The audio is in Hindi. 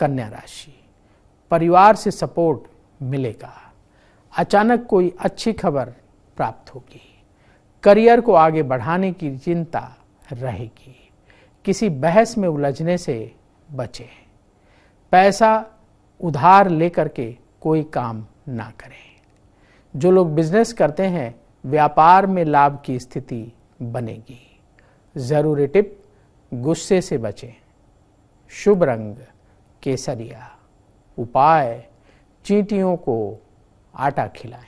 कन्या राशि परिवार से सपोर्ट मिलेगा अचानक कोई अच्छी खबर प्राप्त होगी करियर को आगे बढ़ाने की चिंता रहेगी किसी बहस में उलझने से बचे पैसा उधार लेकर के कोई काम ना करें जो लोग बिजनेस करते हैं व्यापार में लाभ की स्थिति बनेगी ज़रूरी टिप गुस्से से बचें शुभ रंग केसरिया उपाय चींटियों को आटा खिलाएं